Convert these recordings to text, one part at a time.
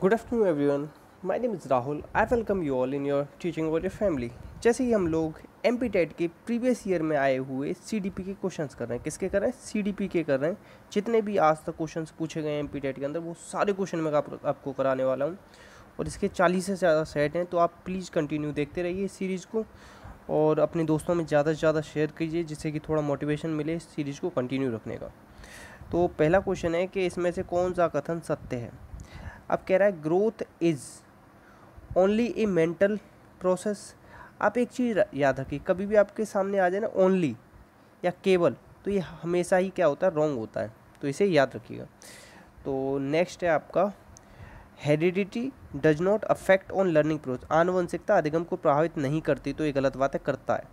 good afternoon everyone my name is Rahul I welcome you all in your teaching war your family जैसे ही हम लोग M P TET के previous year में आए हुए सी डी पी के क्वेश्चन कर रहे हैं किसके कर रहे हैं सी डी पी के कर रहे हैं जितने भी आज तक क्वेश्चन पूछे गए एम पी टेट के अंदर वो सारे क्वेश्चन मैं आप, आपको कराने वाला हूँ और इसके चालीस से ज़्यादा सेट हैं तो आप प्लीज़ कंटिन्यू देखते रहिए इस सीरीज़ को और अपने दोस्तों में ज़्यादा से ज़्यादा शेयर कीजिए जिससे कि थोड़ा मोटिवेशन मिले इस सीरीज़ को कंटिन्यू रखने का तो पहला क्वेश्चन है कि इसमें से कौन सा कथन सत्य है अब कह रहा है growth is only a mental process आप एक चीज़ याद रखिए कभी भी आपके सामने आ जाए ना ओनली या केवल तो ये हमेशा ही क्या होता है रॉन्ग होता है तो इसे याद रखिएगा तो नेक्स्ट है आपका heredity does not affect on learning process आनुवंशिकता अधिगम को प्रभावित नहीं करती तो ये गलत बात है करता है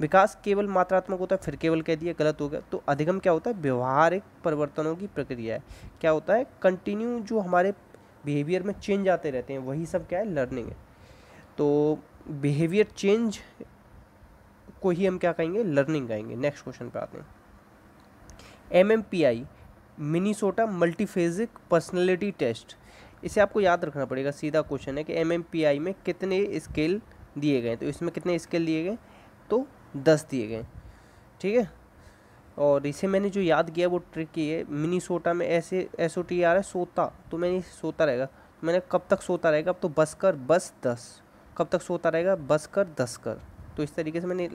विकास केवल मात्रात्मक होता है फिर केवल कह दिया गलत हो गया तो अधिगम क्या होता है व्यवहारिक परिवर्तनों की प्रक्रिया है क्या होता है कंटिन्यू जो हमारे बिहेवियर में चेंज आते रहते हैं वही सब क्या है लर्निंग है तो बिहेवियर चेंज को ही हम क्या कहेंगे लर्निंग कहेंगे नेक्स्ट क्वेश्चन पे आते हैं M M P I Minnesota multiphasic personality test इसे आपको याद रखना पड़ेगा सीधा क्वेश्चन है कि एम एम पी आई में कितने स्केल दिए गए तो इसमें कितने स्केल दिए गए तो दस दिए गए ठीक है और इसे मैंने जो याद किया वो ट्रिक की है मिनी सोटा में ऐसे एस ओ टी आ रहा है सोता तो मैंने सोता रहेगा तो मैंने कब तक सोता रहेगा अब तो बस कर बस दस कब तक सोता रहेगा बस कर दस कर तो इस तरीके से मैंने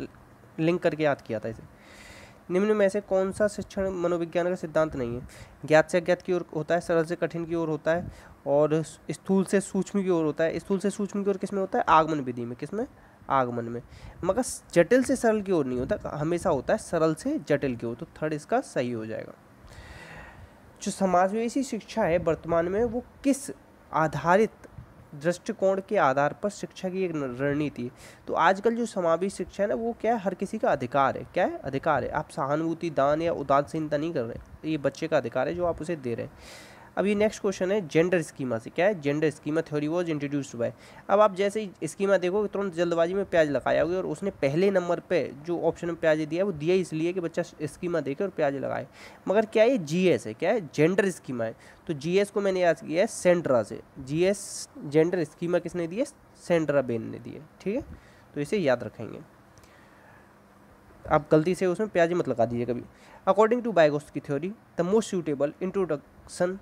लिंक करके याद किया था इसे निम्न में से कौन सा शिक्षण मनोविज्ञान का सिद्धांत नहीं है ज्ञात से अज्ञात की ओर होता है सरल से कठिन की ओर होता है और स्थूल से सूक्ष्म की ओर होता है स्थूल से सूक्ष्म की ओर किसमें होता है आगमन विधि में किसमें आगमन में मगर जटिल से सरल की ओर नहीं होता हमेशा होता है सरल से जटिल की ओर तो थर्ड इसका सही हो जाएगा जो समाजवेशी शिक्षा है वर्तमान में वो किस आधारित दृष्टिकोण के आधार पर शिक्षा की एक रणनीति है तो आजकल जो समावेश शिक्षा है ना वो क्या है हर किसी का अधिकार है क्या है अधिकार है आप सहानुभूति दान या उदासीनता नहीं कर रहे ये बच्चे का अधिकार है जो आप उसे दे रहे हैं अब ये नेक्स्ट क्वेश्चन है जेंडर स्कीमा से क्या है gender schema theory was introduced by अब आप जैसे ही स्कीमा देखोगे तुरंत जल्दबाजी में प्याज लगाया होगी और उसने पहले नंबर पर जो ऑप्शन में प्याज दिया है वो दिया इसलिए कि बच्चा स्कीमा देखे और प्याज लगाए मगर क्या ये जी है क्या है जेंडर स्कीमा है तो जी को मैंने याद किया है सेंड्रा से जी जेंडर स्कीमा किसने दी है सेंड्रा बेन ने दी है ठीक है तो इसे याद रखेंगे आप गलती से उसमें प्याज मत लगा दीजिए कभी अकॉर्डिंग टू बायोगोस्ट की theory the most suitable introduction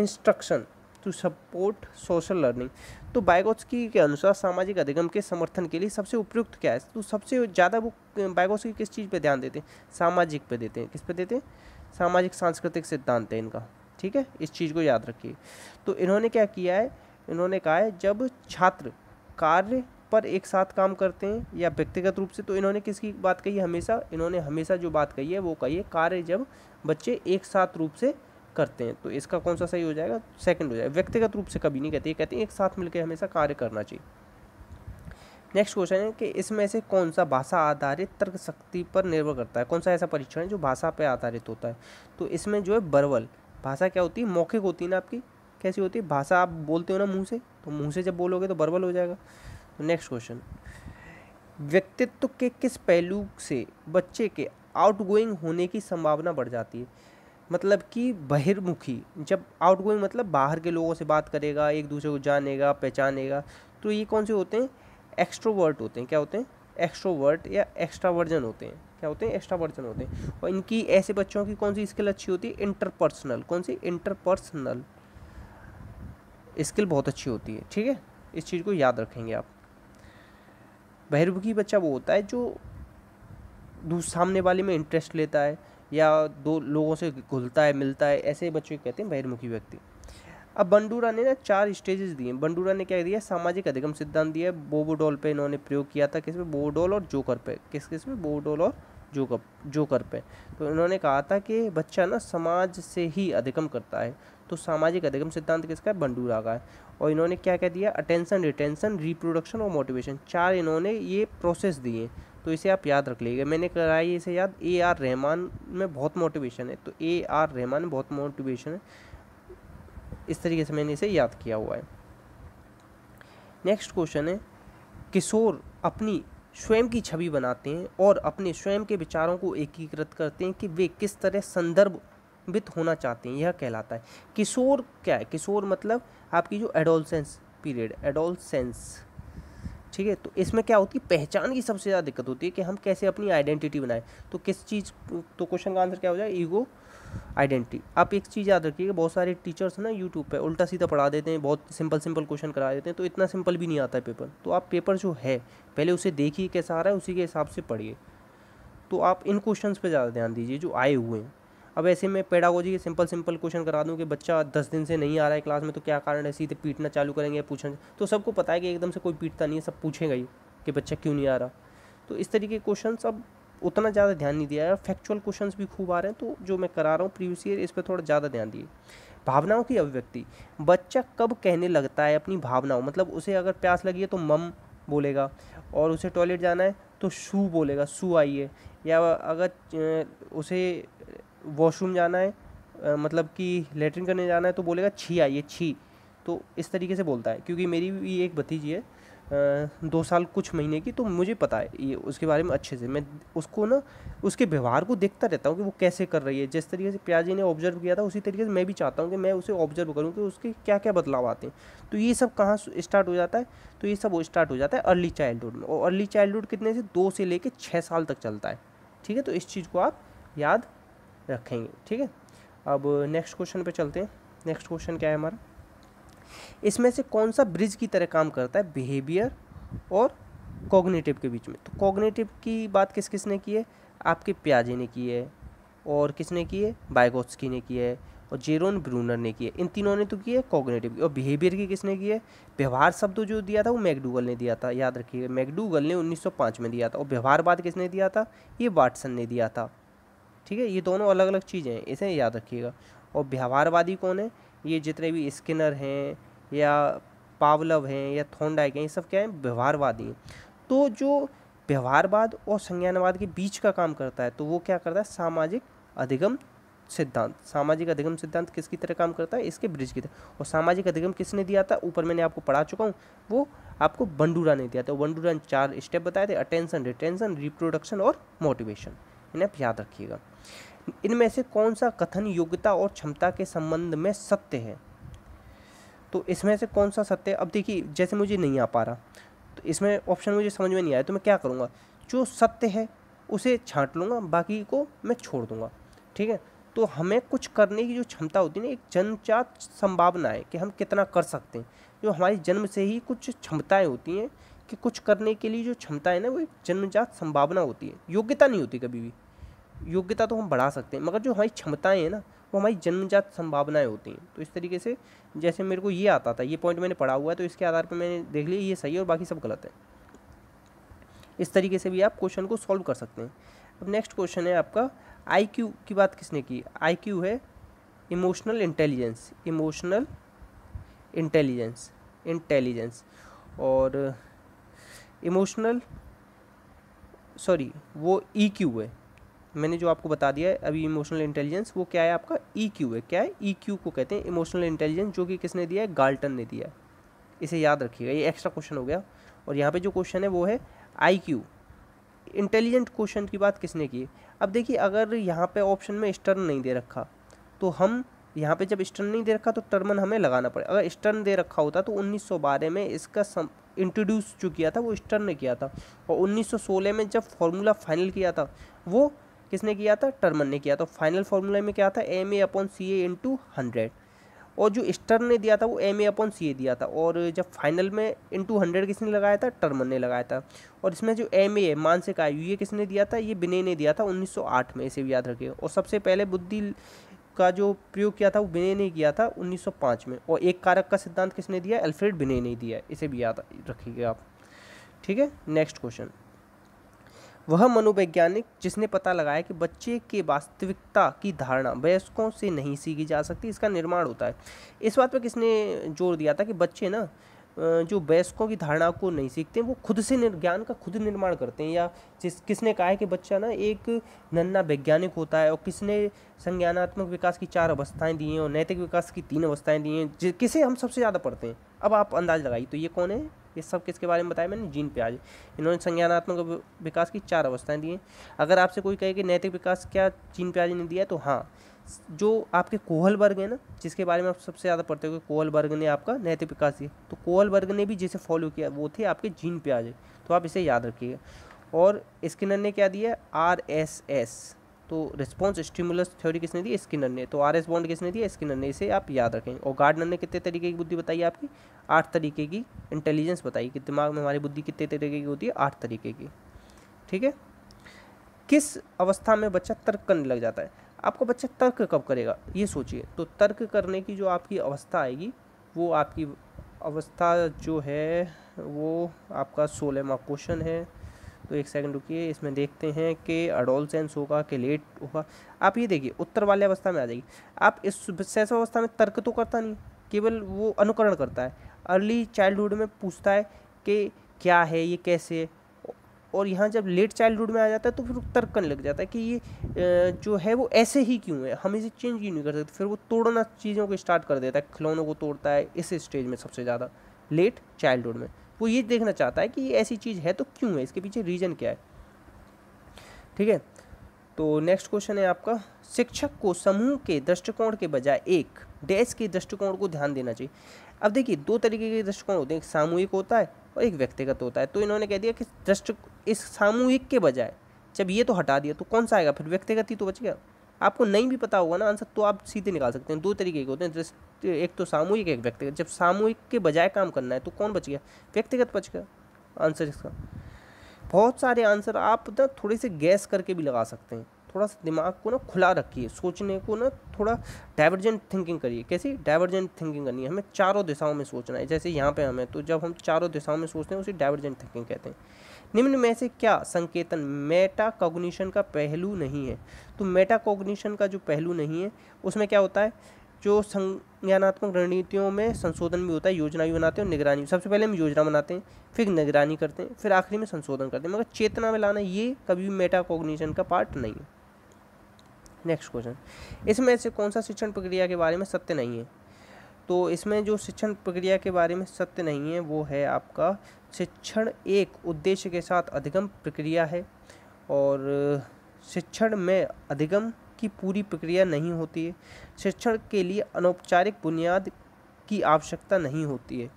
instruction to support social learning तो बायगोस्की के अनुसार सामाजिक अधिगम के समर्थन के लिए सबसे उपयुक्त क्या है तो सबसे ज़्यादा वो की किस चीज़ पे ध्यान देते हैं सामाजिक पे देते हैं किस पे देते हैं सामाजिक सांस्कृतिक सिद्धांत है इनका ठीक है इस चीज़ को याद रखिए तो इन्होंने क्या किया है इन्होंने कहा है जब छात्र कार्य पर एक साथ काम करते हैं या व्यक्तिगत रूप से तो इन्होंने किसकी बात कही है हमेशा इन्होंने हमेशा जो बात कही है वो कही है कार्य जब बच्चे एक साथ रूप से करते हैं तो इसका कौन सा सही हो जाएगा सेकंड हो जाएगा व्यक्तिगत रूप से कभी नहीं कहते कहते हैं एक साथ मिलकर हमेशा कार्य करना चाहिए नेक्स्ट क्वेश्चन है कि इसमें से कौन सा भाषा आधारित तर्क शक्ति पर निर्भर करता है कौन सा ऐसा परीक्षण है जो भाषा पर आधारित होता है तो इसमें जो है बरवल भाषा क्या होती है मौखिक होती है ना आपकी कैसी होती है भाषा आप बोलते हो ना मुंह से तो मुंह से जब बोलोगे तो बरबल हो जाएगा नेक्स्ट क्वेश्चन व्यक्तित्व के किस पहलू से बच्चे के आउटगोइंग होने की संभावना बढ़ जाती है मतलब कि बहिर्मुखी जब आउटगोइंग मतलब बाहर के लोगों से बात करेगा एक दूसरे को जानेगा पहचानेगा तो ये कौन से होते हैं एक्स्ट्रोवर्ट होते हैं क्या होते हैं एक्स्ट्रोवर्ट या एक्स्ट्रावर्जन होते हैं क्या होते हैं एक्स्ट्रावर्जन होते हैं और इनकी ऐसे बच्चों की कौन सी स्किल अच्छी होती है इंटरपर्सनल कौन सी इंटरपर्सनल स्किल बहुत अच्छी होती है ठीक है इस चीज़ को याद रखेंगे आप बहिर्मुखी बच्चा वो होता है जो सामने वाले में इंटरेस्ट लेता है या दो लोगों से घुलता है मिलता है ऐसे बच्चों को कहते हैं बहिर्मुखी व्यक्ति अब बंडूरा ने ना चार स्टेजेस दिए बंडूरा ने क्या दिया सामाजिक अधिगम सिद्धांत दिया बोबोडोल पे इन्होंने प्रयोग किया था किस पे बोबोडोल और जोकर पे किस किस पे बोबोडोल और जोकर जोकर पे तो इन्होंने कहा था कि बच्चा ना समाज से ही अधिगम करता है तो सामाजिक अधिगम सिद्धांत किसका है बंडूरा का है और इन्होंने क्या कह दिया अटेंशन रिटेंशन रिप्रोडक्शन और मोटिवेशन चार इन्होंने ये प्रोसेस दिए तो इसे आप याद रख लीजिएगा मैंने कराई इसे याद ए आर रहमान में बहुत मोटिवेशन है तो ए आर रहमान बहुत मोटिवेशन है इस तरीके से मैंने इसे याद किया हुआ है नेक्स्ट क्वेश्चन है किशोर अपनी स्वयं की छवि बनाते हैं और अपने स्वयं के विचारों को एकीकृत करते हैं कि वे किस तरह संदर्भ वित होना चाहते हैं यह कहलाता है किशोर क्या है किशोर मतलब आपकी जो एडोलसेंस पीरियड एडोलसेंस ठीक है तो इसमें क्या होती है पहचान की सबसे ज़्यादा दिक्कत होती है कि हम कैसे अपनी आइडेंटिटी बनाएं तो किस चीज़ तो क्वेश्चन का आंसर क्या हो जाए ईगो आइडेंटिटी आप एक चीज़ याद रखिए बहुत सारे टीचर्स ना यूट्यूब पे उल्टा सीधा पढ़ा देते हैं बहुत सिंपल सिंपल क्वेश्चन करा देते हैं तो इतना सिंपल भी नहीं आता है पेपर तो आप पेपर जो है पहले उसे देखिए कैसा आ रहा है उसी के हिसाब से पढ़िए तो आप इन क्वेश्चन पर ज़्यादा ध्यान दीजिए जो आए हुए हैं अब ऐसे में पेडागोजी के सिंपल सिंपल क्वेश्चन करा दूँ कि बच्चा दस दिन से नहीं आ रहा है क्लास में तो क्या कारण है सीधे पीटना चालू करेंगे या पूछना तो सबको पता है कि एकदम से कोई पीटता नहीं है सब पूछेगा ही कि बच्चा क्यों नहीं आ रहा तो इस तरीके के क्वेश्चन अब उतना ज़्यादा ध्यान नहीं दिया है फैक्चुअल क्वेश्चन भी खूब आ रहे हैं तो जो मैं करा रहा हूँ प्रीवियस ईयर इस पर थोड़ा ज़्यादा ध्यान दिए भावनाओं की अभिव्यक्ति बच्चा कब कहने लगता है अपनी भावनाओं मतलब उसे अगर प्यास लगी है तो मम बोलेगा और उसे टॉयलेट जाना है तो शू बोलेगा शू आइए या अगर उसे वॉशरूम जाना है आ, मतलब कि लेटरिन करने जाना है तो बोलेगा छी आइए छी तो इस तरीके से बोलता है क्योंकि मेरी भी एक भतीजी है दो साल कुछ महीने की तो मुझे पता है ये उसके बारे में अच्छे से मैं उसको ना उसके व्यवहार को देखता रहता हूँ कि वो कैसे कर रही है जिस तरीके से प्याजी ने ऑब्जर्व किया था उसी तरीके से मैं भी चाहता हूँ कि मैं उसे ऑब्जर्व करूँ कि उसके क्या क्या बदलाव आते हैं तो ये सब कहाँ स्टार्ट हो जाता है तो ये सब स्टार्ट हो जाता है अर्ली चाइल्डहुड में और अर्ली चाइल्डहुड कितने से दो से लेकर छः साल तक चलता है ठीक है तो इस चीज़ को आप याद रखेंगे ठीक है अब नेक्स्ट क्वेश्चन पे चलते हैं नेक्स्ट क्वेश्चन क्या है हमारा इसमें से कौन सा ब्रिज की तरह काम करता है बिहेवियर और कॉग्नेटिव के बीच में तो कॉग्नेटिव की बात किस किसने की है आपके प्याजे ने की है और किसने की है बायगोत्सकी ने की है और जेरोन ब्रूनर ने की है इन तीनों ने तो की है कॉग्नेटिव और बिहेवियर की किसने की है व्यवहार शब्द जो दिया था वो मैकडूगल ने दिया था याद रखिए मैकडूगल ने 1905 में दिया था और व्यवहारवाद किसने दिया था ये वाटसन ने दिया था ठीक है ये दोनों अलग अलग चीज़ें हैं इसे याद रखिएगा और व्यवहारवादी कौन है ये जितने भी स्किनर हैं या पावलव हैं या थोंडाइक हैं ये सब क्या है व्यवहारवादी हैं तो जो व्यवहारवाद और संज्ञानवाद के बीच का काम करता है तो वो क्या करता है सामाजिक अधिगम सिद्धांत सामाजिक अधिगम सिद्धांत किसकी तरह काम करता है इसके ब्रिज की तरह और सामाजिक अधिगम किसने दिया था ऊपर मैंने आपको पढ़ा चुका हूँ वो आपको बंडूरा ने दिया था बंडूरा ने चार स्टेप बताए थे अटेंशन रिटेंशन रिप्रोडक्शन और मोटिवेशन इन्हें आप याद रखिएगा इनमें से कौन सा कथन योग्यता और क्षमता के संबंध में सत्य है तो इसमें से कौन सा सत्य अब देखिए जैसे मुझे नहीं आ पा रहा तो इसमें ऑप्शन मुझे समझ में नहीं आया तो मैं क्या करूँगा जो सत्य है उसे छाँट लूँगा बाकी को मैं छोड़ दूँगा ठीक है तो हमें कुछ करने की जो क्षमता होती है ना एक जन्मजात संभावना है कि हम कितना कर सकते हैं जो हमारी जन्म से ही कुछ क्षमताएँ होती हैं कि कुछ करने के लिए जो क्षमता है ना वो एक जन्मजात संभावना होती है योग्यता नहीं होती कभी भी योग्यता तो हम बढ़ा सकते हैं मगर जो हमारी क्षमताएं हैं ना वो हमारी जन्मजात संभावनाएं होती हैं तो इस तरीके से जैसे मेरे को ये आता था ये पॉइंट मैंने पढ़ा हुआ है तो इसके आधार पर मैंने देख लिया ये सही है और बाकी सब गलत है इस तरीके से भी आप क्वेश्चन को सॉल्व कर सकते हैं अब नेक्स्ट क्वेश्चन है आपका आई की बात किसने की आई है emotional intelligence emotional intelligence intelligence और इमोशनल सॉरी वो ई e क्यू है मैंने जो आपको बता दिया है अभी इमोशनल इंटेलिजेंस वो क्या है आपका ई e क्यू है क्या है ई e क्यू को कहते हैं इमोशनल इंटेलिजेंस जो कि किसने दिया है गाल्टन ने दिया है इसे याद रखिएगा ये एक्स्ट्रा क्वेश्चन हो गया और यहाँ पे जो क्वेश्चन है वो है आई क्यू इंटेलिजेंट क्वेश्चन की बात किसने की अब देखिए अगर यहाँ पे ऑप्शन में स्टर्न नहीं दे रखा तो हम यहाँ पे जब स्टर्न नहीं दे रखा तो टर्मन हमें लगाना पड़े अगर स्टर्न दे रखा होता तो 1912 में इसका इंट्रोड्यूस जो किया था वो स्टर्न ने किया था और 1916 में जब फार्मूला फाइनल किया था वो किसने किया था टर्मन ने किया था फाइनल फार्मूला में क्या था M A upon C A into hundred और जो स्टर्न ने दिया था वो एम ए अपॉन सी ए दिया था और जब फाइनल में इंटू हंड्रेड किसने लगाया था टर्मन ने लगाया था और इसमें जो एम ए है मानसिक आयु ये किसने दिया था ये बिने ने दिया था 1908 में इसे भी याद रखिए और सबसे पहले बुद्धि का जो प्रयोग किया था वो बिने ने किया था 1905 में और एक कारक का सिद्धांत किसने दिया एल्फ्रेड बिने ने दिया इसे भी याद रखिएगा आप ठीक है नेक्स्ट क्वेश्चन वह मनोवैज्ञानिक जिसने पता लगाया कि बच्चे के वास्तविकता की धारणा वयस्कों से नहीं सीखी जा सकती इसका निर्माण होता है इस बात पर किसने जोर दिया था कि बच्चे ना जो वयस्कों की धारणा को नहीं सीखते वो खुद से ज्ञान का खुद निर्माण करते हैं या जिस किसने कहा है कि बच्चा ना एक नन्ना वैज्ञानिक होता है और किसने संज्ञानात्मक विकास की चार अवस्थाएं दी हैं और नैतिक विकास की तीन अवस्थाएं दी हैं किसे हम सबसे ज़्यादा पढ़ते हैं अब आप अंदाज लगाइए तो ये कौन है ये सब किसके बारे में बताया मैंने जीन प्याज इन्होंने संज्ञानात्मक विकास की चार अवस्थाएं दी हैं अगर आपसे कोई कहे कि नैतिक विकास क्या जीन प्याज ने दिया तो हाँ जो आपके कोहल वर्ग है ना जिसके बारे में आप सबसे ज़्यादा पढ़ते हो कोहल वर्ग ने आपका नैतिक विकास दिया तो कोहल वर्ग ने भी जिसे फॉलो किया वो थे आपके जीन प्याज तो आप इसे याद रखिएगा और स्किनर ने क्या दिया आर एस एस तो रिस्पॉन्स स्टिमुलस थ्योरी किसने दी स्किनर ने तो आर एस बॉन्ड किसने दिया स्किनर ने इसे आप याद रखें और गार्डनर ने कितने तरीके की बुद्धि बताई आपकी आठ तरीके की इंटेलिजेंस बताई कि दिमाग में हमारी बुद्धि कितने तरीके की होती है आठ तरीके की ठीक है किस अवस्था में बच्चा तर्क करने लग जाता है आपका बच्चा तर्क कब करेगा ये सोचिए तो तर्क करने की जो आपकी अवस्था आएगी वो आपकी अवस्था जो है वो आपका सोलहवा क्वेश्चन है तो एक सेकंड रुकिए इसमें देखते हैं कि सेंस होगा कि लेट होगा आप ये देखिए उत्तर वाले अवस्था में आ जाएगी आप इस शैशव अवस्था में तर्क तो करता नहीं केवल वो अनुकरण करता है अर्ली चाइल्डहुड में पूछता है कि क्या है ये कैसे है और यहाँ जब लेट चाइल्डहुड में आ जाता है तो फिर तर्क करने लग जाता है कि ये जो है वो ऐसे ही क्यों है हम इसे चेंज क्यों नहीं कर सकते फिर वो तोड़ना चीज़ों को स्टार्ट कर देता है खिलौनों को तोड़ता है इस स्टेज में सबसे ज़्यादा लेट चाइल्डहुड में वो ये देखना चाहता है कि ये ऐसी चीज़ है तो क्यों है इसके पीछे रीज़न क्या है ठीक है तो नेक्स्ट क्वेश्चन है आपका शिक्षक को समूह के दृष्टिकोण के बजाय एक डैश के दृष्टिकोण को ध्यान देना चाहिए अब देखिए दो तरीके के दृष्टिकोण होते हैं एक सामूहिक होता है और एक व्यक्तिगत होता है तो इन्होंने कह दिया कि दृष्टि इस सामूहिक के बजाय जब ये तो हटा दिया तो कौन सा आएगा फिर व्यक्तिगत ही तो बच गया आपको नहीं भी पता होगा ना आंसर तो आप सीधे निकाल सकते हैं दो तरीके के होते हैं दृष्टि एक तो सामूहिक एक व्यक्तिगत जब सामूहिक के बजाय काम करना है तो कौन बच गया व्यक्तिगत बच गया आंसर इसका बहुत सारे आंसर आप ना थोड़े से गैस करके भी लगा सकते हैं थोड़ा सा दिमाग को ना खुला रखिए सोचने को ना थोड़ा डाइवर्जेंट थिंकिंग करिए कैसी डाइवर्जेंट थिंकिंग करनी है हमें चारों दिशाओं में सोचना है जैसे यहाँ पे हमें तो जब हम चारों दिशाओं में सोचते हैं उसे डाइवर्जेंट थिंकिंग कहते हैं निम्न में से क्या संकेतन मेटा कॉग्निशन का पहलू नहीं है तो मेटा कॉग्निशन का जो पहलू नहीं है उसमें क्या होता है जो संज्ञानात्मक रणनीतियों में संशोधन भी होता है योजना भी बनाते हैं और निगरानी सबसे पहले हम योजना बनाते हैं फिर निगरानी करते हैं फिर आखिरी में संशोधन करते हैं मगर चेतना में लाना ये कभी भी मेटाकॉग्निशन का पार्ट नहीं है नेक्स्ट क्वेश्चन इसमें से कौन सा शिक्षण प्रक्रिया के बारे में सत्य नहीं है तो इसमें जो शिक्षण प्रक्रिया के बारे में सत्य नहीं है वो है आपका शिक्षण एक उद्देश्य के साथ अधिगम प्रक्रिया है और शिक्षण में अधिगम की पूरी प्रक्रिया नहीं होती है शिक्षण के लिए अनौपचारिक बुनियाद की आवश्यकता नहीं होती है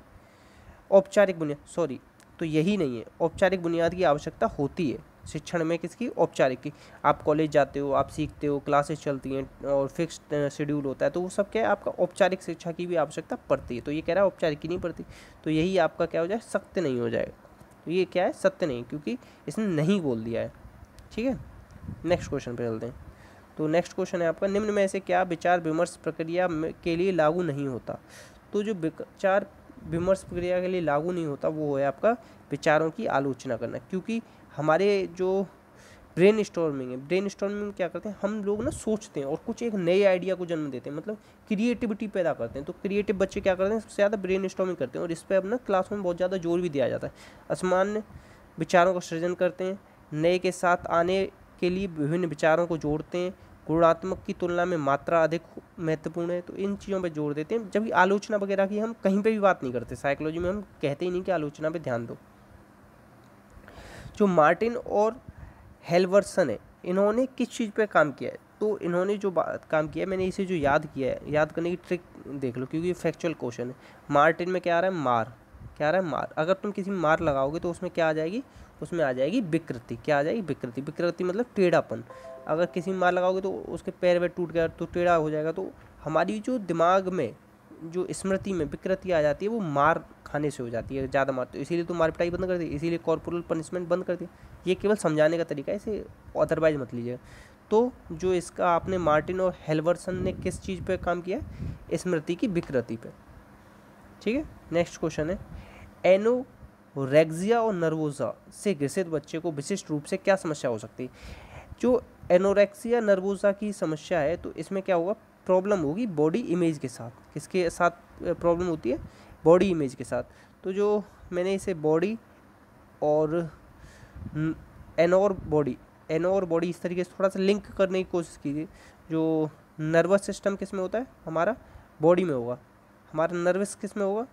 औपचारिक बुनियाद सॉरी तो यही नहीं है औपचारिक बुनियाद की आवश्यकता होती है शिक्षण में किसकी औपचारिक की आप कॉलेज जाते हो आप सीखते हो क्लासेस चलती हैं और फिक्स शेड्यूल होता है तो वो सब क्या है आपका औपचारिक शिक्षा की भी आवश्यकता पड़ती है तो ये कह रहा है औपचारिक की नहीं पड़ती तो यही आपका क्या हो जाए सत्य नहीं हो जाएगा तो ये क्या है सत्य नहीं क्योंकि इसने नहीं बोल दिया है ठीक है नेक्स्ट क्वेश्चन पर चलते हैं तो नेक्स्ट क्वेश्चन है आपका निम्न में से क्या विचार विमर्श प्रक्रिया के लिए लागू नहीं होता तो जो विचार विमर्श प्रक्रिया के लिए लागू नहीं होता वो है आपका विचारों की आलोचना करना क्योंकि हमारे जो ब्रेन स्टॉर्मिंग है ब्रेन स्टॉर्मिंग क्या करते हैं हम लोग ना सोचते हैं और कुछ एक नए आइडिया को जन्म देते हैं मतलब क्रिएटिविटी पैदा करते हैं तो क्रिएटिव बच्चे क्या करते हैं सबसे ज़्यादा ब्रेन स्टॉर्मिंग करते हैं और इस पर अपना क्लास में बहुत ज़्यादा जोर भी दिया जाता है असमान विचारों का सृजन करते हैं नए के साथ आने के लिए विभिन्न विचारों को जोड़ते हैं गुणात्मक की तुलना में मात्रा अधिक महत्वपूर्ण है तो इन चीज़ों पर जोर देते हैं जबकि आलोचना वगैरह की हम कहीं पर भी बात नहीं करते साइकोलॉजी में हम कहते ही नहीं कि आलोचना पर ध्यान दो जो मार्टिन और हेलवर्सन है इन्होंने किस चीज़ पे काम किया है तो इन्होंने जो बात काम किया मैंने इसे जो याद किया है याद करने की ट्रिक देख लो क्योंकि ये फैक्चुअल क्वेश्चन है मार्टिन में क्या आ रहा है मार क्या आ रहा है मार अगर तुम किसी मार लगाओगे तो उसमें क्या आ जाएगी उसमें आ जाएगी विकृति क्या आ जाएगी विकृति विकृति मतलब टेढ़ापन अगर किसी मार लगाओगे तो उसके पैर वैर टूट गया तो टेढ़ा हो जाएगा तो हमारी जो दिमाग में जो स्मृति में विकृति आ जाती है वो मार खाने से हो जाती है ज़्यादा मार तो इसीलिए तो मार पिटाई बंद कर दी इसीलिए कॉर्पोरल पनिशमेंट बंद कर दी ये केवल समझाने का तरीका है इसे अदरवाइज मत लीजिए तो जो इसका आपने मार्टिन और हेलवर्सन ने किस चीज़ पर काम किया है स्मृति की विकृति पर ठीक है नेक्स्ट क्वेश्चन है एनो रेग्जिया और नर्वोजा से ग्रसित बच्चे को विशिष्ट रूप से क्या समस्या हो सकती है जो एनोरेक्सिया नर्वोजा की समस्या है तो इसमें क्या होगा प्रॉब्लम होगी बॉडी इमेज के साथ किसके साथ प्रॉब्लम होती है बॉडी इमेज के साथ तो जो मैंने इसे बॉडी और एनोर बॉडी एनोर बॉडी इस तरीके से थोड़ा सा लिंक करने की कोशिश की थी जो नर्वस सिस्टम किस में होता है हमारा बॉडी में होगा हमारा नर्वस किस में होगा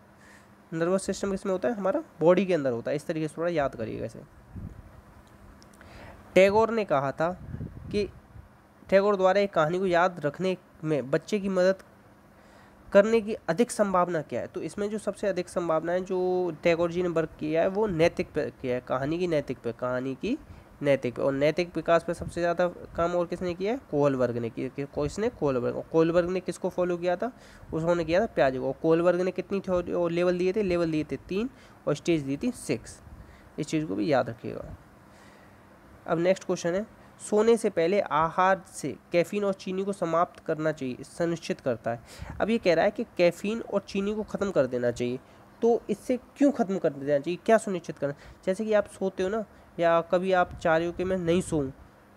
नर्वस सिस्टम किस में होता है हमारा बॉडी के अंदर होता है इस तरीके से थोड़ा याद करिएगा इसे टैगोर ने कहा था कि टैगोर द्वारा एक कहानी को याद रखने में बच्चे की मदद करने की अधिक संभावना क्या है तो इसमें जो सबसे अधिक संभावना है जो टैगोर जी ने वर्क किया है वो नैतिक पर किया है कहानी की नैतिक पर कहानी की नैतिक पर और नैतिक विकास पर सबसे ज़्यादा काम और किसने किया है कोलवर्ग ने किया किसने कोलवर्ग और कोहलवर्ग ने किसको फॉलो किया था उसने किया था प्याज को और ने कितनी और लेवल दिए थे लेवल दिए थे तीन और स्टेज दी थी सिक्स इस चीज़ को भी याद रखिएगा अब नेक्स्ट क्वेश्चन है सोने से पहले आहार से कैफ़ीन और चीनी को समाप्त करना चाहिए सुनिश्चित करता है अब ये कह रहा है कि कैफ़ीन और चीनी को ख़त्म कर देना चाहिए तो इससे क्यों ख़त्म कर देना चाहिए क्या सुनिश्चित करना जैसे कि आप सोते हो ना या कभी आप चाह रहे हो कि मैं नहीं सोऊँ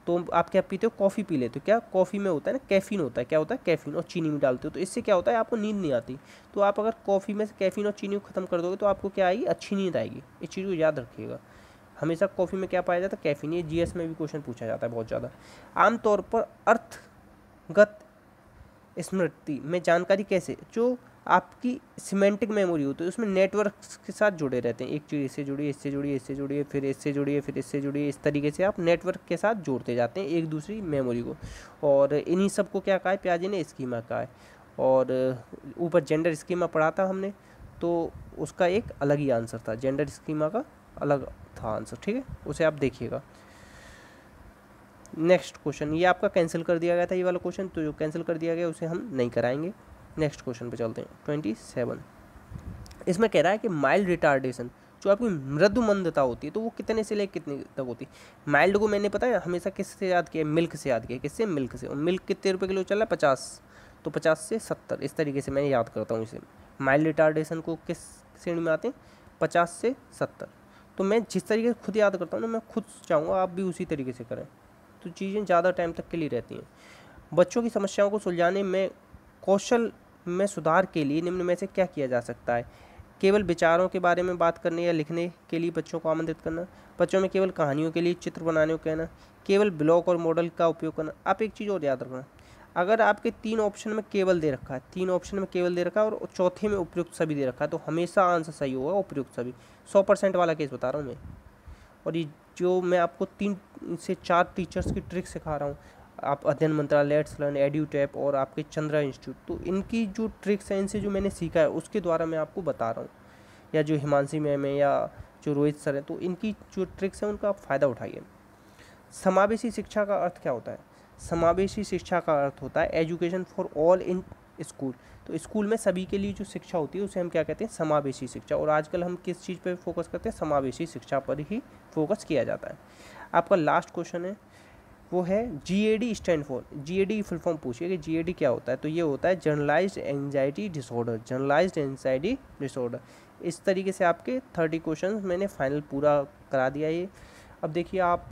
तो आप क्या पीते हो कॉफ़ी पी लेते हो क्या कॉफ़ी में होता है ना कैफ़ीन होता है क्या होता है कैफ़ीन और चीनी में डालते हो तो इससे क्या होता है आपको नींद नहीं आती तो आप अगर कॉफ़ी में से कैफ़ीन और चीनी को ख़त्म कर दोगे तो आपको क्या आएगी अच्छी नींद आएगी इस चीज़ को याद रखिएगा हमेशा कॉफ़ी में क्या पाया जाता है कैफीन ये जीएस में भी क्वेश्चन पूछा जाता है बहुत ज़्यादा आमतौर पर अर्थगत स्मृति में जानकारी कैसे जो आपकी सीमेंटिक मेमोरी होती है उसमें नेटवर्क के साथ जुड़े रहते हैं एक चीज़ इससे जुड़ी इससे जुड़ी इससे जुड़ी फिर इससे जुड़ी फिर इससे जुड़ी इस तरीके से आप नेटवर्क के साथ जोड़ते जाते हैं एक दूसरी मेमोरी को और इन्हीं सब को क्या कहा है प्याजी ने स्कीमा कहा है और ऊपर जेंडर स्कीमा पढ़ा था हमने तो उसका एक अलग ही आंसर था जेंडर स्कीमा का अलग था आंसर ठीक है उसे आप देखिएगा नेक्स्ट क्वेश्चन ये आपका कैंसिल कर दिया गया था ये वाला क्वेश्चन तो जो कैंसिल कर दिया गया उसे हम नहीं कराएंगे नेक्स्ट क्वेश्चन पे चलते हैं ट्वेंटी सेवन इसमें कह रहा है कि माइल्ड रिटार्डेशन जो आपकी मृदुमंदता होती है तो वो कितने से लेकर कितने तक होती है माइल्ड को मैंने पता है हमेशा किससे याद किया मिल्क से याद किया किससे मिल्क से और मिल्क कितने रुपये किलो चल रहा है पचास तो पचास से सत्तर इस तरीके से मैं याद करता हूँ इसे माइल्ड रिटार्डेशन को किस श्रेणी में आते हैं पचास से सत्तर तो मैं जिस तरीके से खुद याद करता हूँ ना मैं खुद चाहूँगा आप भी उसी तरीके से करें तो चीज़ें ज़्यादा टाइम तक के लिए रहती हैं बच्चों की समस्याओं को सुलझाने में कौशल में सुधार के लिए निम्न में से क्या किया जा सकता है केवल विचारों के बारे में बात करने या लिखने के लिए बच्चों को आमंत्रित करना बच्चों में केवल कहानियों के लिए चित्र बनाने को कहना केवल ब्लॉक और मॉडल का उपयोग करना आप एक चीज़ और याद रखना अगर आपके तीन ऑप्शन में केवल दे रखा है तीन ऑप्शन में केवल दे रखा है और चौथे में उपयुक्त सभी दे रखा है तो हमेशा आंसर सही होगा उपयुक्त सभी सौ परसेंट वाला केस बता रहा हूँ मैं और ये जो मैं आपको तीन से चार टीचर्स की ट्रिक सिखा रहा हूँ आप अध्ययन मंत्रालय लेट्स लर्न एड्यूटैप और आपके चंद्रा इंस्टीट्यूट तो इनकी जो ट्रिक्स हैं इनसे जो मैंने सीखा है उसके द्वारा मैं आपको बता रहा हूँ या जो हिमांशी मैम है या जो रोहित सर हैं तो इनकी जो ट्रिक्स हैं उनका आप फ़ायदा उठाइए समावेशी शिक्षा का अर्थ क्या होता है समावेशी शिक्षा का अर्थ होता है education for all in school तो स्कूल में सभी के लिए जो शिक्षा होती है उसे हम क्या कहते हैं समावेशी शिक्षा और आजकल हम किस चीज़ पर फोकस करते हैं समावेशी शिक्षा पर ही फोकस किया जाता है आपका लास्ट क्वेश्चन है वो है G A D stand for G A D full form पूछिए कि जी ए डी क्या होता है तो ये होता है generalised anxiety disorder generalised anxiety disorder इस तरीके से आपके थर्टी क्वेश्चन मैंने फाइनल पूरा करा दिया ये अब देखिए आप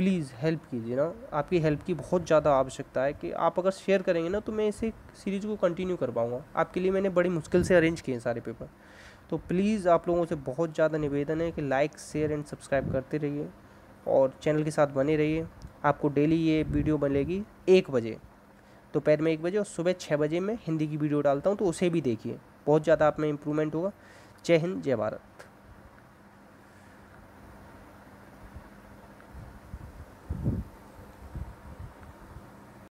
प्लीज़ हेल्प कीजिए ना आपकी हेल्प की बहुत ज़्यादा आवश्यकता है कि आप अगर शेयर करेंगे ना तो मैं इसे सीरीज़ को कंटिन्यू कर पाऊँगा आपके लिए मैंने बड़ी मुश्किल से अरेंज किए हैं सारे पेपर तो प्लीज़ आप लोगों से बहुत ज़्यादा निवेदन है कि लाइक शेयर एंड सब्सक्राइब करते रहिए और चैनल के साथ बने रहिए आपको डेली ये वीडियो बनेगी एक बजे दोपहर तो में एक बजे और सुबह छः बजे मैं हिंदी की वीडियो डालता हूँ तो उसे भी देखिए बहुत ज़्यादा आप में इम्प्रूवमेंट होगा जय हिंद जय भारत